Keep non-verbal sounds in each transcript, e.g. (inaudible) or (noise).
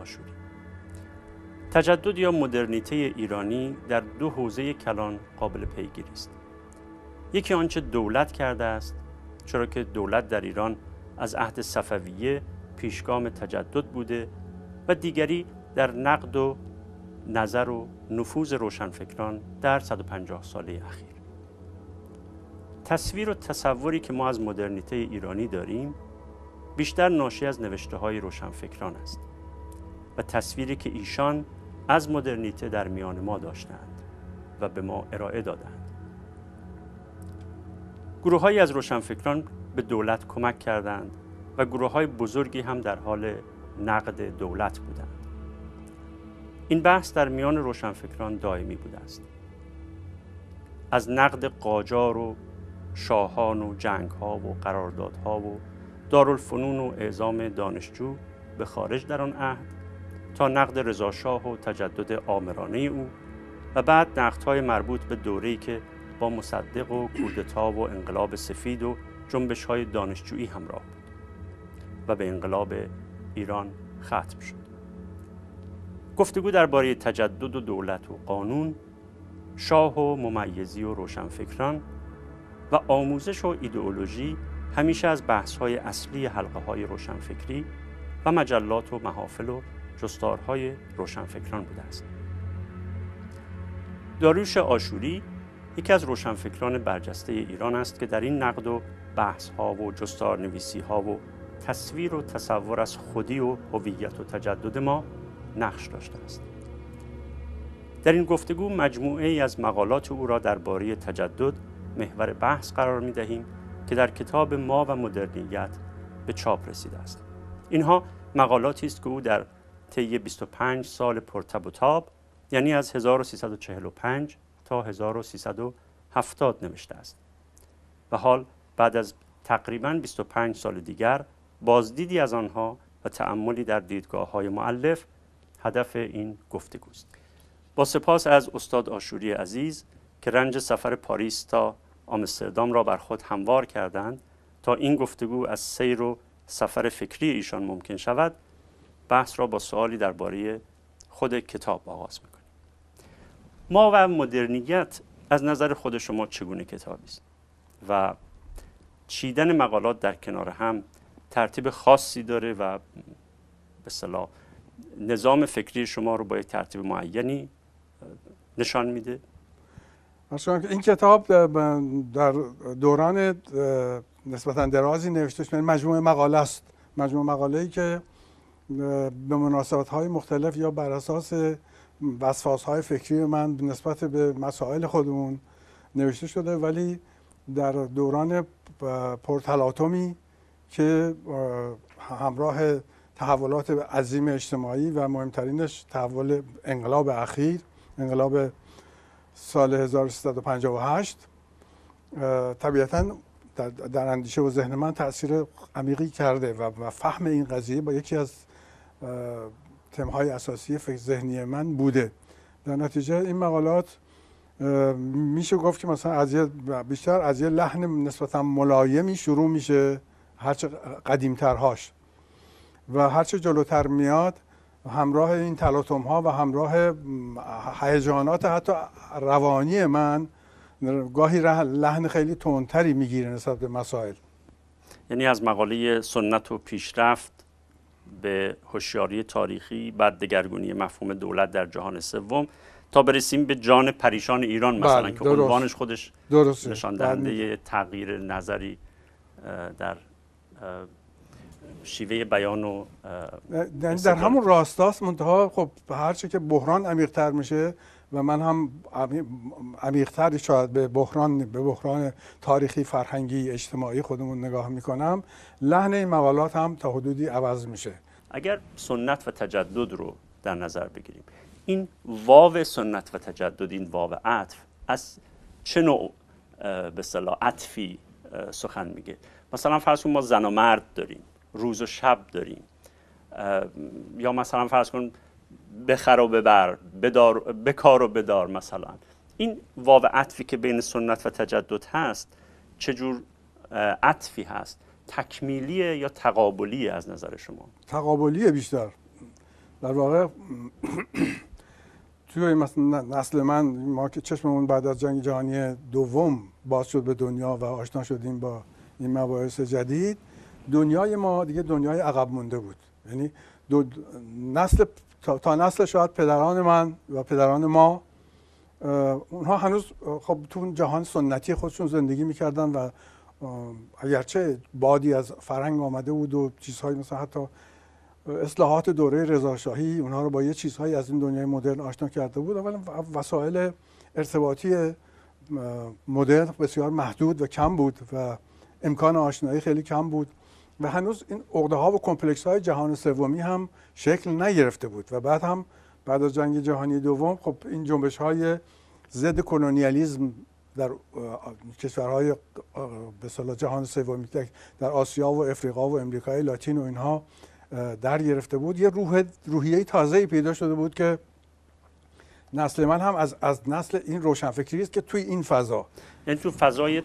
آشوری تجدد یا مدرنیته ایرانی در دو حوزه کلان قابل پیگیری است یکی آنچه دولت کرده است چرا که دولت در ایران از عهد صفویه پیشگام تجدد بوده و دیگری در نقد و نظر و نفوذ روشنفکران در 150 ساله اخیر تصویر و تصوری که ما از مدرنیته ایرانی داریم بیشتر ناشی از نوشته های روشنفکران است و تصویری که ایشان از مدرنیته در میان ما داشتند و به ما ارائه دادند گروههایی از روشنفکران به دولت کمک کردند و گروه های بزرگی هم در حال نقد دولت بودند این بحث در میان روشنفکران دائمی بوده است از نقد قاجار و شاهان و جنگ ها و قراردادها و دارالفنون و اعزام دانشجو به خارج در آن عهد تا نقد رضاشاه و تجدد آمرانه او و بعد های مربوط به دوره‌ای که با مصدق و کودتا و انقلاب سفید و جنبش های دانشجویی همراه بود و به انقلاب ایران ختم شد گفتگو درباره تجدد و دولت و قانون شاه و ممیزی و روشنفکران و آموزش و ایدئولوژی همیشه از بحث های اصلی حلقه های روشنفکری و مجلات و محافل و جستارهای روشنفکران بوده است داریوش آشوری یکی از روشنفکران برجسته ایران است که در این نقد و بحث ها و جستار نویسی ها و تصویر و تصور از خودی و هویت و تجدد ما نقش داشته است در این گفتگو مجموعه ای از مقالات او را درباره تجدد محور بحث قرار می دهیم که در کتاب ما و مدرنیت به چاپ رسیده است اینها مقالاتی است که او در طی 25 سال پرتب و تاب یعنی از 1345 تا 1370 نوشته است و حال بعد از تقریبا 25 سال دیگر بازدیدی از آنها و تعملی در دیدگاه های معلف هدف این گفتگوست با سپاس از استاد آشوری عزیز که رنج سفر پاریس تا آمستردام را بر خود هموار کردند تا این گفتگو از سیر و سفر فکری ایشان ممکن شود بحث را با سوالی درباره خود کتاب آغاز میکنیم ما و مدرنیت از نظر خود شما چگونه کتابی است و چیدن مقالات در کنار هم ترتیب خاصی داره و به صلاح نظام فکری شما رو با یک ترتیب معینی نشان میده این کتاب در دوران نسبتا درازی نوشته شده یعنی مجموعه مقاله است مجموعه مقاله ای که به مناسبت های مختلف یا بر اساس وسواس های فکری من نسبت به مسائل خودمون نوشته شده ولی در دوران پرتلاتومی که همراه تحولات عظیم اجتماعی و مهمترینش تحول انقلاب اخیر انقلاب سال 1358 طبیعتا در اندیشه و ذهن من تاثیر عمیقی کرده و فهم این قضیه با یکی از تمهای اساسی فکر ذهنی من بوده در نتیجه این مقالات میشه گفت که مثلا از بیشتر از یه لحن نسبتا ملایمی شروع میشه هرچه قدیمترهاش و هرچه جلوتر میاد همراه این تلاتوم ها و همراه هیجانات حتی روانی من گاهی لحن خیلی تندتری میگیره نسبت به مسائل یعنی از مقاله سنت و پیشرفت به هوشیاری تاریخی بعد دگرگونی مفهوم دولت در جهان سوم تا برسیم به جان پریشان ایران مثلا بله، که درست. عنوانش خودش نشاندهنده نشان دهنده بله. تغییر نظری در شیوه بیان و در همون راستاست منتها خب هرچه که بحران عمیق‌تر میشه و من هم عمیقتر شاید به بحران به بحران تاریخی فرهنگی اجتماعی خودمون نگاه میکنم لحن این مقالات هم تا حدودی عوض میشه اگر سنت و تجدد رو در نظر بگیریم این واو سنت و تجدد این واو عطف از چه نوع به صلاح عطفی سخن میگه مثلا فرض کن ما زن و مرد داریم روز و شب داریم یا مثلا فرض کن بخر و ببر به بکار و بدار مثلا این واو عطفی که بین سنت و تجدد هست چجور عطفی هست تکمیلیه یا تقابلی از نظر شما تقابلیه بیشتر در واقع (clears throat) توی نسل من ما که چشممون بعد از جنگ جهانی دوم باز شد به دنیا و آشنا شدیم با این مباحث جدید دنیای ما دیگه دنیای عقب مونده بود یعنی دو نسل تا, نسل شاید پدران من و پدران ما اونها هنوز خب تو جهان سنتی خودشون زندگی میکردن و اگرچه بادی از فرنگ آمده بود و چیزهایی مثلا حتی اصلاحات دوره رضاشاهی اونها رو با یه چیزهایی از این دنیای مدرن آشنا کرده بود اولا وسایل ارتباطی مدرن بسیار محدود و کم بود و امکان آشنایی خیلی کم بود و هنوز این عقده ها و کمپلکس های جهان سومی هم شکل نگرفته بود و بعد هم بعد از جنگ جهانی دوم خب این جنبش های ضد کلونیالیزم در کشورهای به جهان سومی در آسیا و افریقا و امریکای لاتین و اینها در گرفته بود یه روح روحیه تازه پیدا شده بود که نسل من هم از, از نسل این روشنفکری است که توی این فضا یعنی تو فضای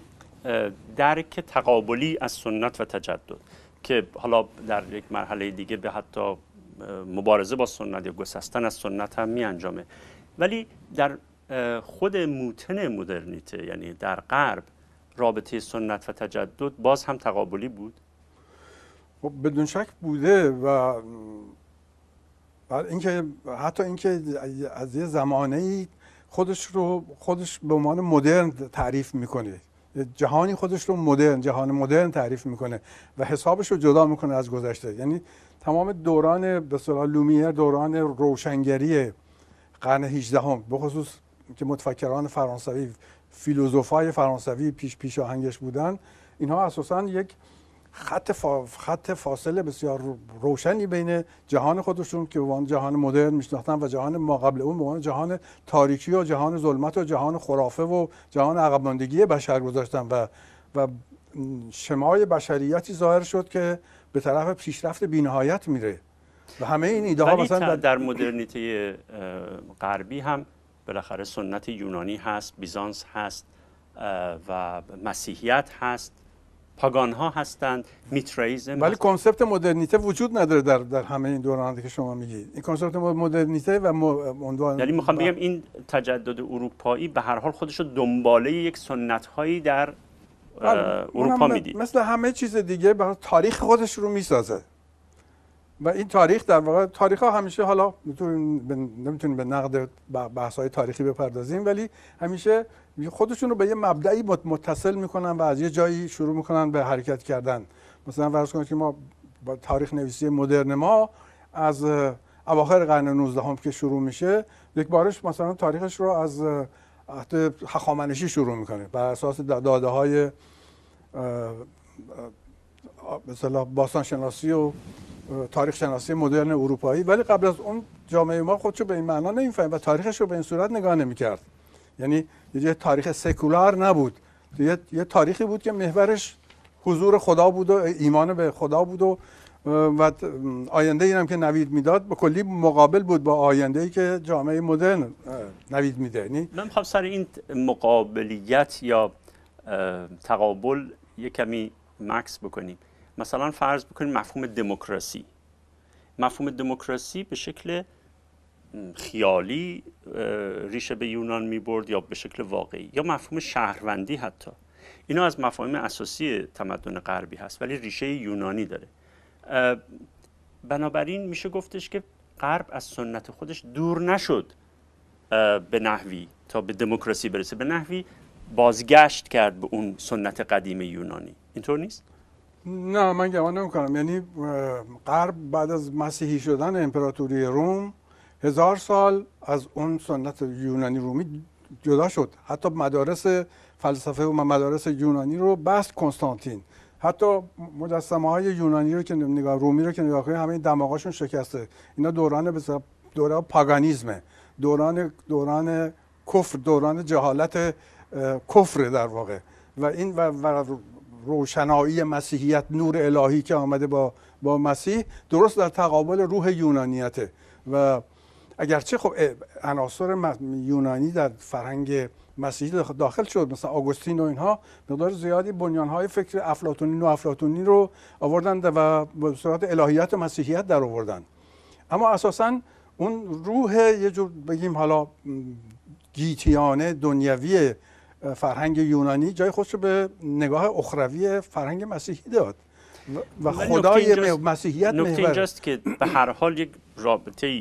درک تقابلی از سنت و تجدد که حالا در یک مرحله دیگه به حتی مبارزه با سنت یا گسستن از سنت هم می انجامه ولی در خود موتن مدرنیته یعنی در غرب رابطه سنت و تجدد باز هم تقابلی بود خب بدون شک بوده و اینکه حتی اینکه از یه زمانه ای خودش رو خودش به عنوان مدرن تعریف میکنه جهانی خودش رو مدرن جهان مدرن تعریف میکنه و حسابش رو جدا میکنه از گذشته یعنی تمام دوران به لومیر دوران روشنگری قرن 18 هم به خصوص که متفکران فرانسوی فیلوزوفای فرانسوی پیش پیش آهنگش بودن اینها اساسا یک خط, فا... خط فاصله بسیار روشنی بین جهان خودشون که عنوان جهان مدرن میشناختن و جهان ما قبل اون عنوان جهان تاریکی و جهان ظلمت و جهان خرافه و جهان عقب بشر گذاشتن و و شمای بشریتی ظاهر شد که به طرف پیشرفت بینهایت میره و همه این ایده ها مثلا در مدرنیته غربی هم بالاخره سنت یونانی هست بیزانس هست و مسیحیت هست پاگان ها هستند میترائیزم ولی کنسپت مدرنیته وجود نداره در در همه این دوران که شما میگید این کنسپت مدرنیته و عنوان یعنی میخوام بگم این تجدد اروپایی به هر حال خودش دنباله یک سنت هایی در بله، اروپا میدید مثل همه چیز دیگه به تاریخ خودش رو میسازه و این تاریخ در واقع تاریخ ها همیشه حالا نمیتونیم به نقد بحث های تاریخی بپردازیم ولی همیشه خودشون رو به یه مبدعی متصل میکنن و از یه جایی شروع میکنن به حرکت کردن مثلا فرض کنید که ما با تاریخ نویسی مدرن ما از اواخر قرن 19 هم که شروع میشه یک بارش مثلا تاریخش رو از عهد هخامنشی شروع میکنه بر اساس داده های مثلا باستانشناسی و تاریخ شناسی مدرن اروپایی ولی قبل از اون جامعه ما خودشو به این معنا نمیفهمید و تاریخش رو به این صورت نگاه نمیکرد یعنی یه تاریخ سکولار نبود یه،, تاریخی بود که محورش حضور خدا بود و ایمان به خدا بود و و آینده اینم هم که نوید میداد به کلی مقابل بود با آینده ای که جامعه مدرن نوید میده یعنی من میخوام سر این مقابلیت یا تقابل یه کمی مکس بکنیم مثلا فرض بکنید مفهوم دموکراسی مفهوم دموکراسی به شکل خیالی ریشه به یونان می برد یا به شکل واقعی یا مفهوم شهروندی حتی اینا از مفاهیم اساسی تمدن غربی هست ولی ریشه یونانی داره بنابراین میشه گفتش که غرب از سنت خودش دور نشد به نحوی تا به دموکراسی برسه به نحوی بازگشت کرد به اون سنت قدیم یونانی اینطور نیست نه من گمان کنم. یعنی غرب بعد از مسیحی شدن امپراتوری روم هزار سال از اون سنت یونانی رومی جدا شد حتی مدارس فلسفه و مدارس یونانی رو بست کنستانتین حتی مجسمه های یونانی رو که نگاه رومی رو که نگاه کنید همه دماغاشون شکسته اینا دوران دوره دوران پاگانیزمه دوران دوران کفر دوران جهالت کفر در واقع و این و, و روشنایی مسیحیت نور الهی که آمده با, با مسیح درست در تقابل روح یونانیته و اگرچه خب عناصر یونانی در فرهنگ مسیحی داخل شد مثلا آگوستین و اینها مقدار زیادی بنیانهای فکر افلاطونی و افلاطونی رو آوردن و به صورت الهیت و مسیحیت در آوردند. اما اساسا اون روح یه جور بگیم حالا گیتیانه دنیوی فرهنگ یونانی جای خودش رو به نگاه اخروی فرهنگ مسیحی داد و خدای نکته مسیحیت نکته اینجاست که به هر حال یک رابطه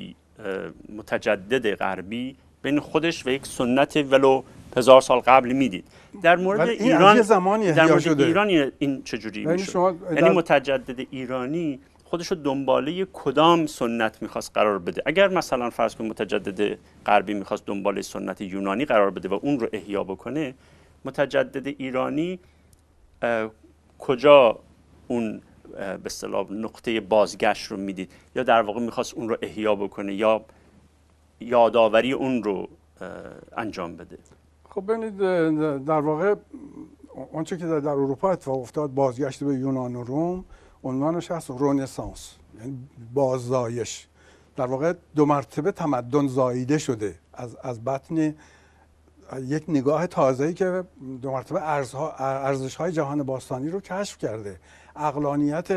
متجدد غربی بین خودش و یک سنت ولو هزار سال قبل میدید در مورد ایران در مورد ایران این چجوری میشه یعنی, یعنی متجدد ایرانی خودش رو دنباله کدام سنت میخواست قرار بده اگر مثلا فرض کن متجدد غربی میخواست دنباله سنت یونانی قرار بده و اون رو احیا بکنه متجدد ایرانی کجا اون به اصطلاح نقطه بازگشت رو میدید یا در واقع میخواست اون رو احیا بکنه یا یادآوری اون رو انجام بده خب ببینید در واقع آنچه که در اروپا اتفاق افتاد بازگشت به یونان و روم عنوانش هست رونسانس یعنی باززایش در واقع دو مرتبه تمدن زاییده شده از, از بطن یک نگاه تازه‌ای که دو مرتبه ارزش های جهان باستانی رو کشف کرده اقلانیت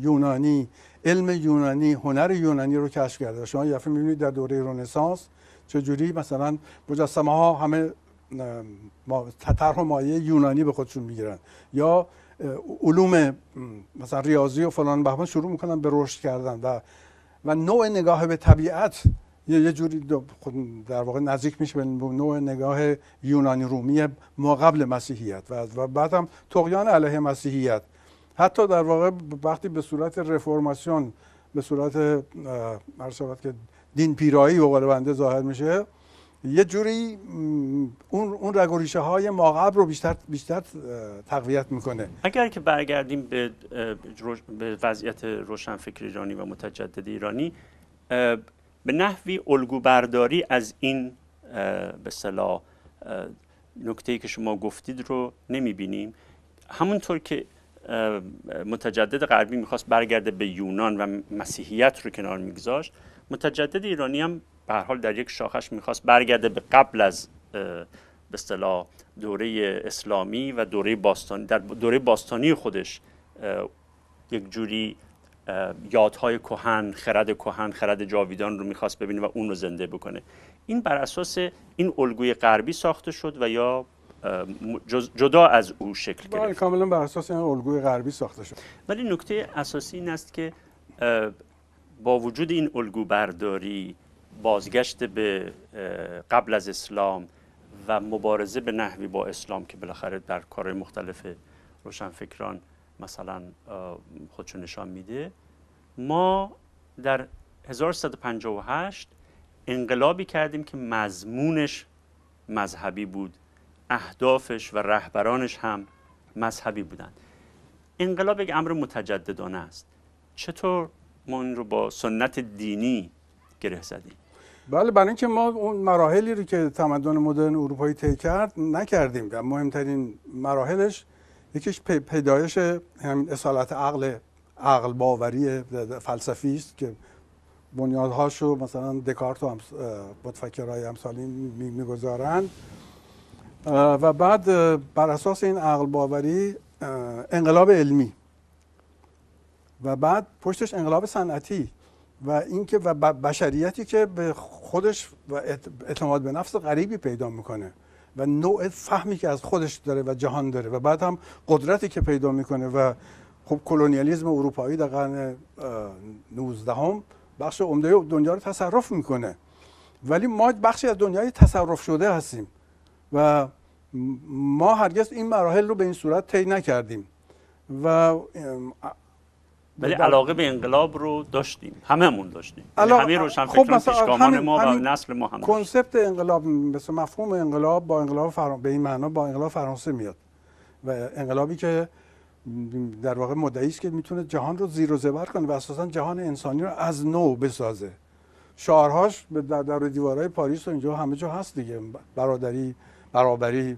یونانی علم یونانی هنر یونانی رو کشف کرده شما یفه می‌بینید در دوره رنسانس چجوری مثلا مجسمه ها همه تطرح و مایه یونانی به خودشون میگیرن یا علوم مثلا ریاضی و فلان بهمان شروع میکنن به رشد کردن و و نوع نگاه به طبیعت یه یه جوری در واقع نزدیک میشه به نوع نگاه یونانی رومی ما قبل مسیحیت و بعد هم تقیان علیه مسیحیت حتی در واقع وقتی به صورت رفرماسیون به صورت که دین پیرایی و بنده ظاهر میشه یه جوری اون اون رگ های ماقب رو بیشتر بیشتر تقویت میکنه اگر که برگردیم به به وضعیت روشنفکر ایرانی و متجدد ایرانی به نحوی الگو برداری از این به صلاح نکته که شما گفتید رو نمیبینیم همونطور که متجدد غربی میخواست برگرده به یونان و مسیحیت رو کنار میگذاشت متجدد ایرانی هم به حال در یک شاخش میخواست برگرده به قبل از به اصطلاح دوره اسلامی و دوره باستانی در دوره باستانی خودش یک جوری یادهای کهن خرد کهن خرد جاویدان رو میخواست ببینه و اون رو زنده بکنه این بر اساس این الگوی غربی ساخته شد و یا جدا از او شکل بله، گرفت بله کاملا بر اساس این الگوی غربی ساخته شد ولی نکته اساسی این است که با وجود این الگو برداری بازگشت به قبل از اسلام و مبارزه به نحوی با اسلام که بالاخره در کارهای مختلف روشنفکران مثلا خودشو نشان میده ما در 1358 انقلابی کردیم که مضمونش مذهبی بود اهدافش و رهبرانش هم مذهبی بودند انقلاب یک امر متجددانه است چطور ما این رو با سنت دینی گره زدیم بله برای اینکه ما اون مراحلی رو که تمدن مدرن اروپایی طی کرد نکردیم مهمترین مراحلش یکیش پیدایش همین اصالت عقل عقل باوری فلسفی است که بنیادهاش رو مثلا دکارت و متفکرهای امثالی میگذارند و بعد بر اساس این عقل باوری انقلاب علمی و بعد پشتش انقلاب صنعتی و اینکه و بشریتی که به خودش و اعتماد به نفس غریبی پیدا میکنه و نوع فهمی که از خودش داره و جهان داره و بعد هم قدرتی که پیدا میکنه و خب کلونیالیزم اروپایی در قرن 19 هم بخش عمده دنیا رو تصرف میکنه ولی ما بخشی از دنیای تصرف شده هستیم و ما هرگز این مراحل رو به این صورت طی نکردیم و ولی علاقه به انقلاب رو داشتیم هممون داشتیم یعنی علا... همه روشن خب مثلا ما و نسل ما هم کنسپت انقلاب مثل مفهوم انقلاب با انقلاب به این معنا با انقلاب فرانسه میاد و انقلابی که در واقع مدعی است که میتونه جهان رو زیر و زبر کنه و اساسا جهان انسانی رو از نو بسازه شعارهاش در, در دیوارهای پاریس و اینجا همه جا هست دیگه برادری برابری و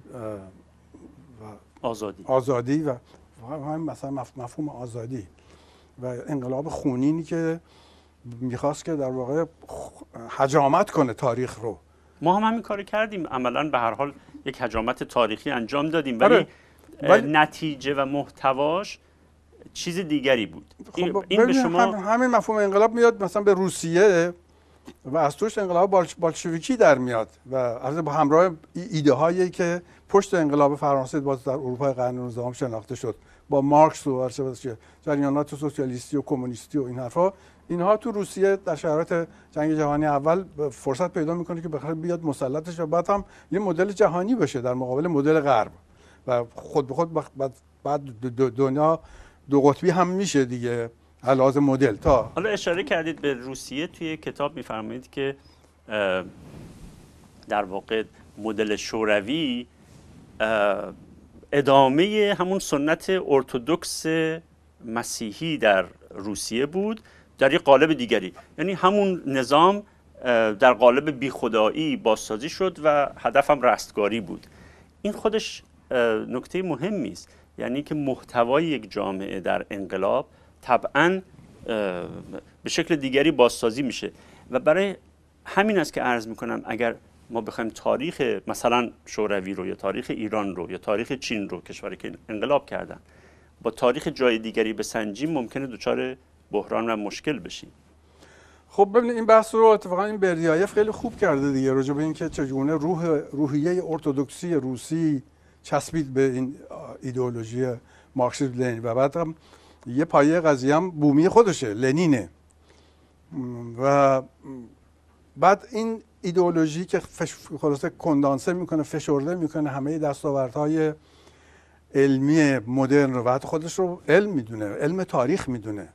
آزادی آزادی و هم مثلا مفهوم آزادی و انقلاب خونینی که میخواست که در واقع حجامت کنه تاریخ رو ما هم همین کاری کردیم عملا به هر حال یک حجامت تاریخی انجام دادیم آره. ولی, نتیجه و محتواش چیز دیگری بود خب این به شما هم همین مفهوم انقلاب میاد مثلا به روسیه و از توش انقلاب بالش... بالشویکی در میاد و از با همراه ایده هایی که پشت انقلاب فرانسه باز در اروپای قرن 19 شناخته شد با مارکس و چه جریانات سوسیالیستی و کمونیستی و این حرفها اینها تو روسیه در شرایط جنگ جهانی اول فرصت پیدا میکنه که بخاطر بیاد مسلطش و بعد هم یه مدل جهانی بشه در مقابل مدل غرب و خود به خود بعد دنیا دو قطبی هم میشه دیگه علاوه مدل تا حالا اشاره کردید به روسیه توی کتاب میفرمایید که در واقع مدل شوروی ادامه همون سنت ارتودکس مسیحی در روسیه بود در یک قالب دیگری یعنی همون نظام در قالب بیخدایی بازسازی شد و هدفم رستگاری بود این خودش نکته مهمی است یعنی که محتوای یک جامعه در انقلاب طبعا به شکل دیگری بازسازی میشه و برای همین است که عرض میکنم اگر ما بخوایم تاریخ مثلا شوروی رو یا تاریخ ایران رو یا تاریخ چین رو کشوری که انقلاب کردن با تاریخ جای دیگری بسنجیم ممکنه دچار بحران و مشکل بشیم خب ببینید این بحث رو اتفاقا این بردیایف خیلی خوب کرده دیگه راجع به اینکه چجونه روح روحیه ارتودکسی روسی چسبید به این ایدئولوژی مارکسیسم لنین و بعد هم یه پایه قضیه هم بومی خودشه لنینه و بعد این ایدئولوژی که خلاصه کندانسه میکنه فشرده میکنه همه دستاوردهای علمی مدرن رو و خودش رو علم میدونه علم تاریخ میدونه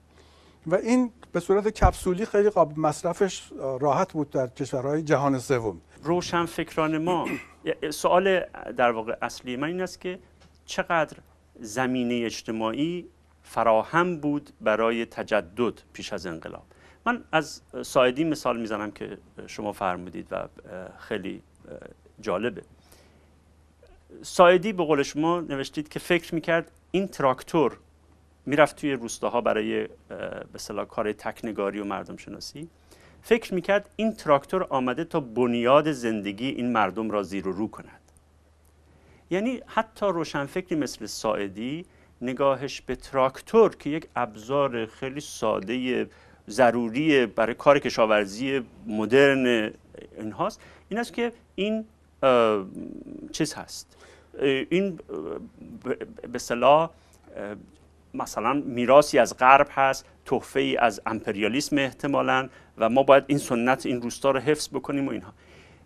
و این به صورت کپسولی خیلی قابل مصرفش راحت بود در کشورهای جهان سوم روشن فکران ما سوال در واقع اصلی من این است که چقدر زمینه اجتماعی فراهم بود برای تجدد پیش از انقلاب من از سایدی مثال میزنم که شما فرمودید و خیلی جالبه سایدی به قول شما نوشتید که فکر میکرد این تراکتور میرفت توی روستاها برای به کار تکنگاری و مردم شناسی فکر میکرد این تراکتور آمده تا بنیاد زندگی این مردم را زیر و رو کند یعنی حتی روشنفکری مثل ساعدی نگاهش به تراکتور که یک ابزار خیلی ساده ضروری برای کار کشاورزی مدرن اینهاست این است که این چیز هست این به صلاح مثلا میراسی از غرب هست تحفه ای از امپریالیسم احتمالا و ما باید این سنت این روستا رو حفظ بکنیم و اینها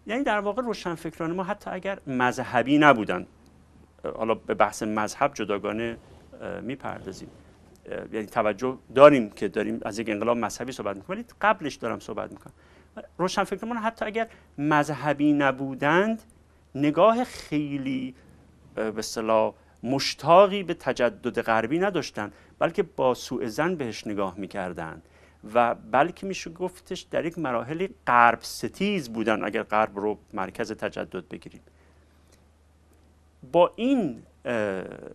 یعنی در واقع روشنفکران ما حتی اگر مذهبی نبودن حالا به بحث مذهب جداگانه میپردازیم یعنی توجه داریم که داریم از یک انقلاب مذهبی صحبت میکنیم ولی قبلش دارم صحبت میکنم روشن فکرمون حتی اگر مذهبی نبودند نگاه خیلی به صلاح مشتاقی به تجدد غربی نداشتند بلکه با سوء زن بهش نگاه میکردند و بلکه میشه گفتش در یک مراحل غرب ستیز بودن اگر غرب رو مرکز تجدد بگیریم با این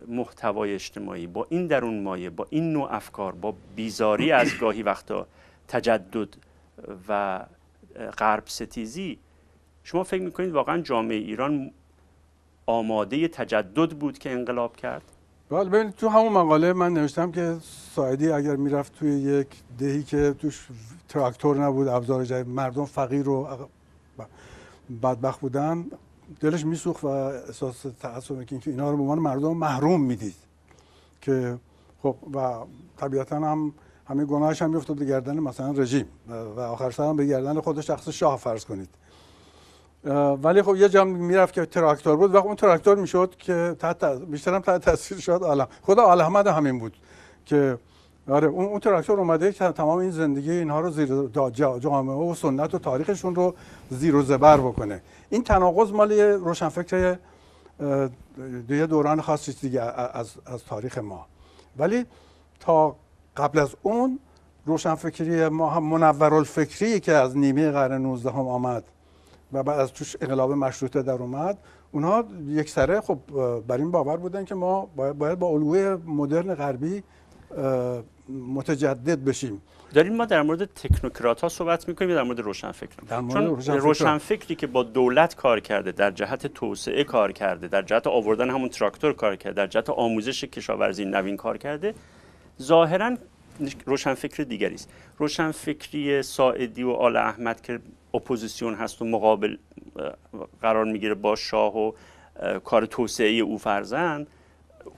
محتوای اجتماعی با این درون مایه با این نوع افکار با بیزاری از (clears throat) گاهی وقتا تجدد و غرب ستیزی شما فکر میکنید واقعا جامعه ایران آماده تجدد بود که انقلاب کرد بله ببینید تو همون مقاله من نوشتم که سایدی اگر میرفت توی یک دهی که توش تراکتور نبود ابزار جای مردم فقیر و بدبخت بودن دلش میسوخ و احساس تعصب که اینا رو به عنوان مردم محروم میدید که خب و طبیعتا هم همه گناهش هم میافتاد به گردن مثلا رژیم و آخر سر هم به گردن خود شخص شاه فرض کنید ولی خب یه جمع میرفت که تراکتور بود و خب اون تراکتور میشد که تحت بیشتر هم تحت تاثیر شد عالم خدا آل همین بود که آره اون اون تراکتور اومده که تمام این زندگی اینها رو زیر جامعه و سنت و تاریخشون رو زیر و زبر بکنه این تناقض مال روشنفکر یه دوران خاصی دیگه از, از تاریخ ما ولی تا قبل از اون روشنفکری ما هم الفکری که از نیمه قرن 19 هم آمد و بعد از توش انقلاب مشروطه در اومد اونها یک سره خب بر این باور بودن که ما باید, باید با الگوی مدرن غربی متجدد بشیم داریم ما در مورد تکنوکرات ها صحبت میکنیم یا در مورد روشنفکر در مورد چون روشنفکری که با دولت کار کرده در جهت توسعه کار کرده در جهت آوردن همون تراکتور کار کرده در جهت آموزش کشاورزی نوین کار کرده ظاهرا روشنفکر دیگری است روشنفکری ساعدی و آل احمد که اپوزیسیون هست و مقابل قرار میگیره با شاه و کار توسعه او فرزند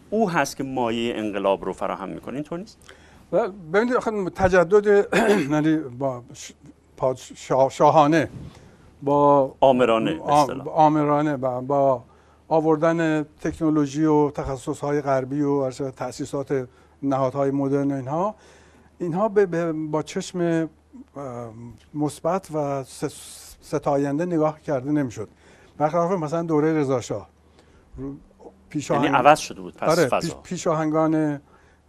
او هست که مایه انقلاب رو فراهم میکنه اینطور نیست ببینید آخه تجدد (clears throat) یعنی با شاهانه با آمرانه آمرانه با, با آوردن تکنولوژی و تخصص های غربی و تاسیسات نهادهای مدرن اینها، اینها به با چشم مثبت و ستاینده نگاه کرده نمیشد برخلاف مثلا دوره رضا شاه یعنی عوض شده بود پس آره، پیشاهنگان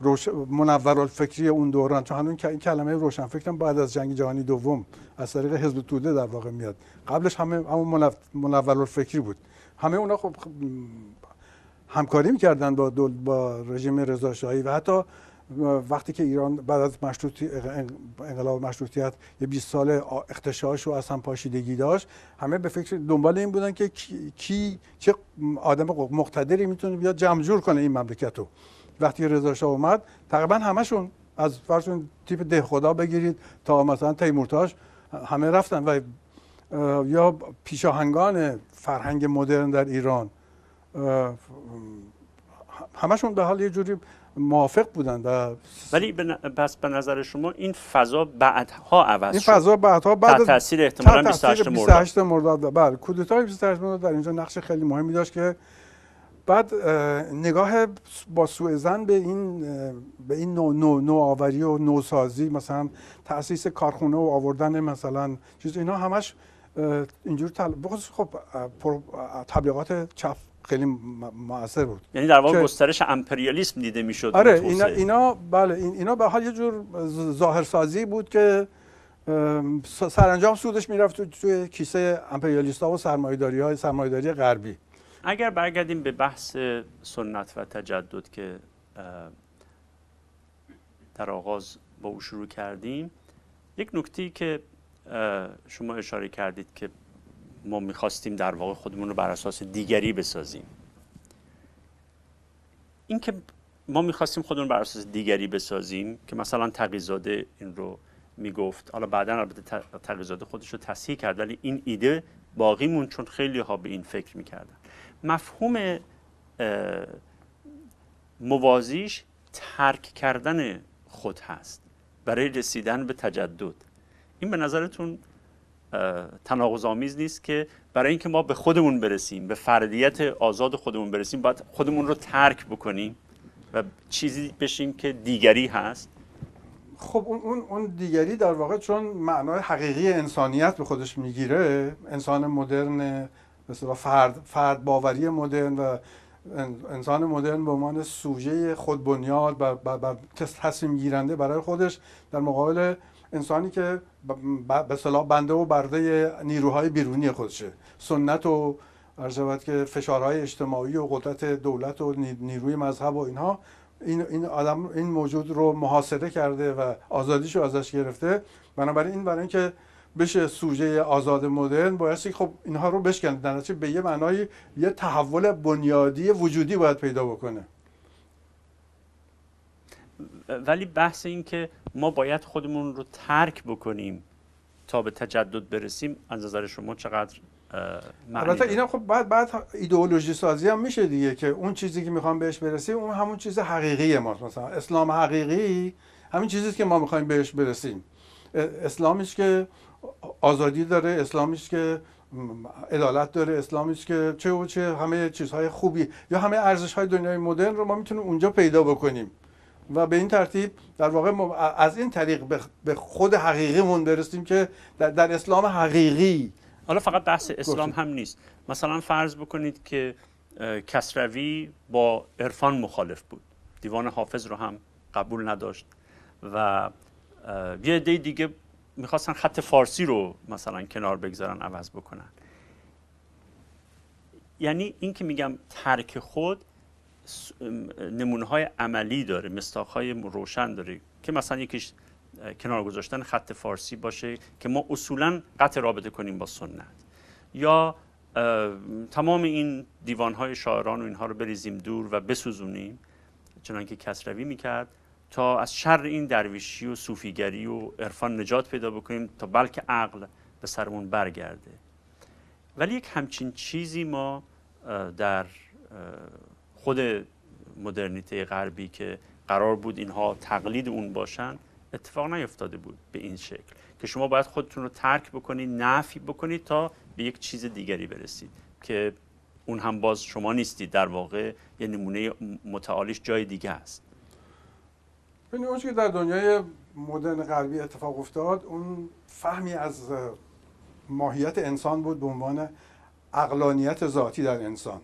روش... منورالفکری اون دوران چون هنون این کلمه فکرم بعد از جنگ جهانی دوم از طریق حزب توده در واقع میاد قبلش همه همون منورالفکری بود همه اونا خب, خب، همکاری میکردن با با رژیم رضاشاهی و حتی وقتی که ایران بعد از مشروطی انقلاب مشروطیت یه 20 سال اختشاش و از هم پاشیدگی داشت همه به فکر دنبال این بودن که کی چه آدم مقتدری میتونه بیاد جمع کنه این مملکت رو وقتی رضا شاه اومد تقریبا همشون از فرشون تیپ ده خدا بگیرید تا مثلا تیمورتاش همه رفتن و یا پیشاهنگان فرهنگ مدرن در ایران همشون به حال یه جوری موافق بودن ولی پس به نظر شما این فضا بعدها عوض این فضا فضا بعدها بعد تاثیر احتمالاً 28 مرداد 28 مرداد بله کودتای 28 مرداد در اینجا نقش خیلی مهمی داشت که بعد نگاه با سوء زن به این به این نو, نو،, نو آوری و نوسازی مثلا تاسیس کارخونه و آوردن مثلا چیز اینا همش اینجور تل... خب تبلیغات چپ خیلی موثر بود یعنی در واقع گسترش امپریالیسم دیده میشد آره اینا, اینا بله اینا به حال یه جور ظاهرسازی بود که سرانجام سودش میرفت توی کیسه امپریالیست ها و سرمایداری های سرمایداری غربی اگر برگردیم به بحث سنت و تجدد که در آغاز با او شروع کردیم یک نکته که شما اشاره کردید که ما میخواستیم در واقع خودمون رو بر اساس دیگری بسازیم اینکه ما میخواستیم خودمون بر اساس دیگری بسازیم که مثلا تقیزاده این رو میگفت حالا بعدا البته تقیزاده خودش رو تصحیح کرد ولی این ایده باقی چون خیلی ها به این فکر میکردن مفهوم موازیش ترک کردن خود هست برای رسیدن به تجدد این به نظرتون تناقض آمیز نیست که برای اینکه ما به خودمون برسیم به فردیت آزاد خودمون برسیم باید خودمون رو ترک بکنیم و چیزی بشیم که دیگری هست خب اون, اون دیگری در واقع چون معنای حقیقی انسانیت به خودش میگیره انسان مدرن مثلا فرد, فرد باوری مدرن و انسان مدرن به عنوان سوژه خود خودبنیاد و تصمیم گیرنده برای خودش در مقابل انسانی که به صلاح بنده و برده نیروهای بیرونی خودشه سنت و شود که فشارهای اجتماعی و قدرت دولت و نیروی مذهب و اینها این این آدم این موجود رو محاصره کرده و آزادیش رو ازش گرفته بنابراین این برای اینکه بشه سوژه آزاد مدرن که خب اینها رو بشکنه در به یه معنای یه تحول بنیادی وجودی باید پیدا بکنه ولی بحث این که ما باید خودمون رو ترک بکنیم تا به تجدد برسیم از نظر شما چقدر البته اینا خب بعد بعد ایدئولوژی سازی هم میشه دیگه که اون چیزی که میخوام بهش برسیم اون همون چیز حقیقی ما مثلا اسلام حقیقی همین چیزی که ما میخوایم بهش برسیم اسلامیش که آزادی داره اسلامیش که عدالت داره اسلامیش که چه و چه همه چیزهای خوبی یا همه ارزش های دنیای مدرن رو ما میتونیم اونجا پیدا بکنیم و به این ترتیب در واقع ما از این طریق به خود حقیقیمون برسیم که در, اسلام حقیقی حالا فقط بحث اسلام هم نیست مثلا فرض بکنید که کسروی با عرفان مخالف بود دیوان حافظ رو هم قبول نداشت و یه عده دیگه میخواستن خط فارسی رو مثلا کنار بگذارن عوض بکنن یعنی این که میگم ترک خود نمونه های عملی داره مستاخ های روشن داره که مثلا یکیش کنار گذاشتن خط فارسی باشه که ما اصولا قطع رابطه کنیم با سنت یا تمام این دیوان های شاعران و اینها رو بریزیم دور و بسوزونیم چنانکه کسروی میکرد تا از شر این درویشی و صوفیگری و عرفان نجات پیدا بکنیم تا بلکه عقل به سرمون برگرده ولی یک همچین چیزی ما در خود مدرنیته غربی که قرار بود اینها تقلید اون باشن اتفاق نیفتاده بود به این شکل که شما باید خودتون رو ترک بکنید نفی بکنید تا به یک چیز دیگری برسید که اون هم باز شما نیستید در واقع یه نمونه متعالیش جای دیگه است یعنی اون که در دنیای مدرن غربی اتفاق افتاد اون فهمی از ماهیت انسان بود به عنوان اقلانیت ذاتی در انسان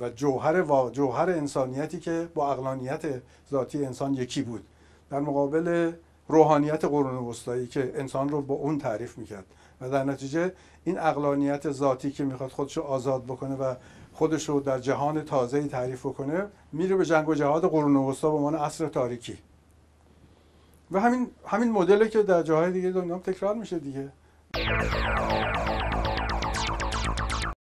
و جوهر, و جوهر انسانیتی که با اقلانیت ذاتی انسان یکی بود در مقابل روحانیت قرون وسطایی که انسان رو با اون تعریف میکرد و در نتیجه این اقلانیت ذاتی که میخواد خودش رو آزاد بکنه و خودش رو در جهان ای تعریف بکنه میره به جنگ و جهاد قرون وسطا به عنوان عصر تاریکی و همین همین مدلی که در جاهای دیگه دنیا تکرار میشه دیگه